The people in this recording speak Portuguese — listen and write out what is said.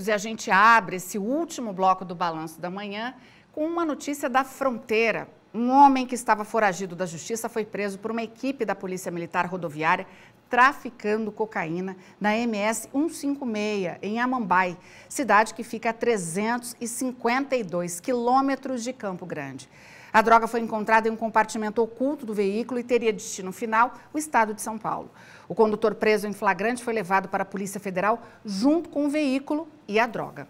E a gente abre esse último bloco do Balanço da Manhã com uma notícia da fronteira. Um homem que estava foragido da justiça foi preso por uma equipe da Polícia Militar Rodoviária traficando cocaína na MS 156, em Amambai, cidade que fica a 352 quilômetros de Campo Grande. A droga foi encontrada em um compartimento oculto do veículo e teria destino final o estado de São Paulo. O condutor preso em flagrante foi levado para a Polícia Federal junto com o veículo e a droga.